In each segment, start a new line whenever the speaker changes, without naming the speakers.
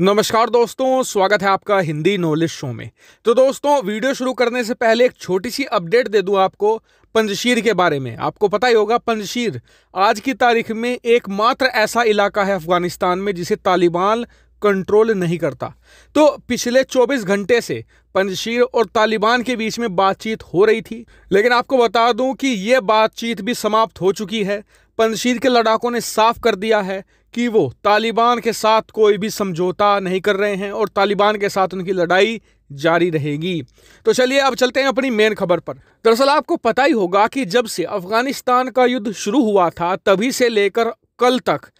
नमस्कार दोस्तों स्वागत है आपका हिंदी नॉलेज शो में तो दोस्तों वीडियो शुरू करने से पहले एक छोटी सी अपडेट दे दूं आपको पंजशीर के बारे में आपको पता ही होगा पंजशीर आज की तारीख में एकमात्र ऐसा इलाका है अफगानिस्तान में जिसे तालिबान कंट्रोल नहीं करता तो पिछले 24 घंटे से पंजशीर और तालिबान के बीच में बातचीत हो रही थी लेकिन आपको बता दूं कि ये बातचीत भी समाप्त हो चुकी है पंजशीर के लड़ाकों ने साफ कर दिया है कि वो तालिबान के साथ कोई भी समझौता नहीं कर रहे हैं और तालिबान के साथ उनकी लड़ाई जारी रहेगी तो चलिए अब चलते हैं अपनी मेन खबर पर दरअसल आपको पता ही होगा कि जब से अफगानिस्तान का युद्ध शुरू हुआ था तभी से लेकर कल तक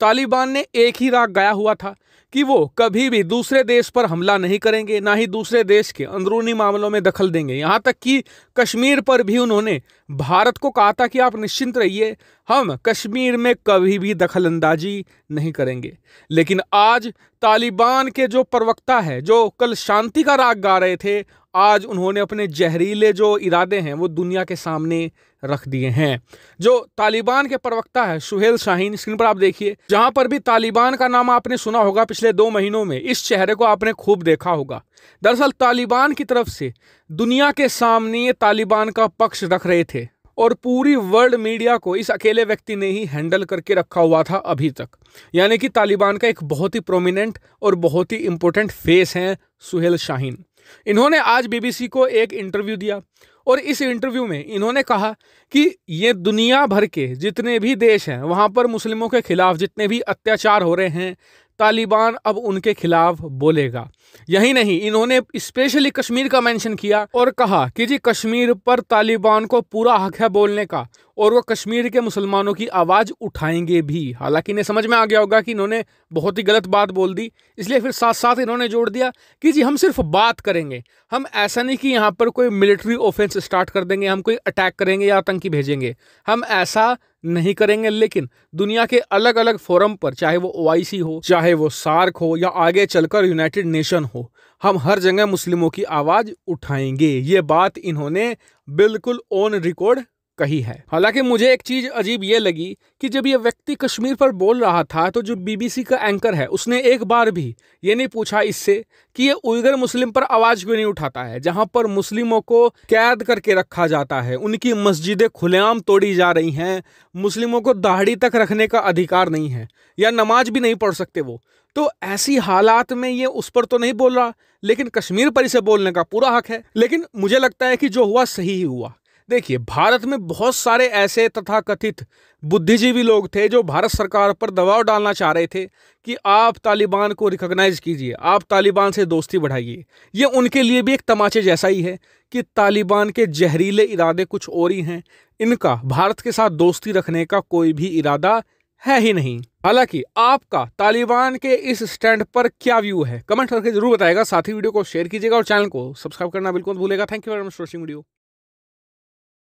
तालिबान ने एक ही राग गाया हुआ था कि वो कभी भी दूसरे देश पर हमला नहीं करेंगे ना ही दूसरे देश के अंदरूनी मामलों में दखल देंगे यहाँ तक कि कश्मीर पर भी उन्होंने भारत को कहा था कि आप निश्चिंत रहिए हम कश्मीर में कभी भी दखलंदाजी नहीं करेंगे लेकिन आज तालिबान के जो प्रवक्ता है जो कल शांति का राग गा रहे थे आज उन्होंने अपने जहरीले जो इरादे हैं वो दुनिया के सामने रख दिए हैं जो तालिबान के प्रवक्ता है सुहेल शाहीन स्क्रीन पर आप देखिए जहां पर भी तालिबान का नाम आपने सुना होगा पिछले दो महीनों में इस चेहरे को आपने खूब देखा होगा दरअसल तालिबान की तरफ से दुनिया के सामने तालिबान का पक्ष रख रहे थे और पूरी वर्ल्ड मीडिया को इस अकेले व्यक्ति ने ही हैंडल करके रखा हुआ था अभी तक यानी कि तालिबान का एक बहुत ही प्रोमिनेंट और बहुत ही इम्पोर्टेंट फेस है सुहेल शाहीन इन्होंने आज बीबीसी को एक इंटरव्यू दिया और इस इंटरव्यू में इन्होंने कहा कि ये दुनिया भर के जितने भी देश हैं वहाँ पर मुस्लिमों के खिलाफ जितने भी अत्याचार हो रहे हैं तालिबान अब उनके खिलाफ बोलेगा यही नहीं इन्होंने स्पेशली कश्मीर का मेंशन किया और कहा कि जी कश्मीर पर तालिबान को पूरा हक है बोलने का और वो कश्मीर के मुसलमानों की आवाज़ उठाएंगे भी हालांकि इन्हें समझ में आ गया होगा कि इन्होंने बहुत ही गलत बात बोल दी इसलिए फिर साथ साथ इन्होंने जोड़ दिया कि जी हम सिर्फ बात करेंगे हम ऐसा नहीं कि यहाँ पर कोई मिलिट्री ऑफेंस स्टार्ट कर देंगे हम कोई अटैक करेंगे या आतंकी भेजेंगे हम ऐसा नहीं करेंगे लेकिन दुनिया के अलग अलग फोरम पर चाहे वो ओ हो चाहे वो सार्क हो या आगे चलकर यूनाइटेड नेशन हो हम हर जगह मुस्लिमों की आवाज़ उठाएंगे ये बात इन्होंने बिल्कुल ऑन रिकॉर्ड कही है हालांकि मुझे एक चीज अजीब ये लगी कि जब ये व्यक्ति कश्मीर पर बोल रहा था तो जो बीबीसी का एंकर है उसने एक बार भी ये नहीं पूछा इससे कि ये उइगर मुस्लिम पर आवाज क्यों नहीं उठाता है जहां पर मुस्लिमों को कैद करके रखा जाता है उनकी मस्जिदें खुलेआम तोड़ी जा रही हैं मुस्लिमों को दाढ़ी तक रखने का अधिकार नहीं है या नमाज भी नहीं पढ़ सकते वो तो ऐसी हालात में ये उस पर तो नहीं बोल रहा लेकिन कश्मीर पर इसे बोलने का पूरा हक है लेकिन मुझे लगता है कि जो हुआ सही ही हुआ देखिए भारत में बहुत सारे ऐसे तथा कथित बुद्धिजीवी लोग थे जो भारत सरकार पर दबाव डालना चाह रहे थे कि आप तालिबान को रिकॉग्नाइज कीजिए आप तालिबान से दोस्ती बढ़ाइए ये उनके लिए भी एक तमाचे जैसा ही है कि तालिबान के जहरीले इरादे कुछ और ही हैं इनका भारत के साथ दोस्ती रखने का कोई भी इरादा है ही नहीं हालांकि आपका तालिबान के इस स्टैंड पर क्या व्यू है कमेंट करके जरूर बताएगा साथ ही वीडियो को शेयर कीजिएगा और चैनल को सब्सक्राइब करना बिल्कुल भूलेगा thank you very much watching video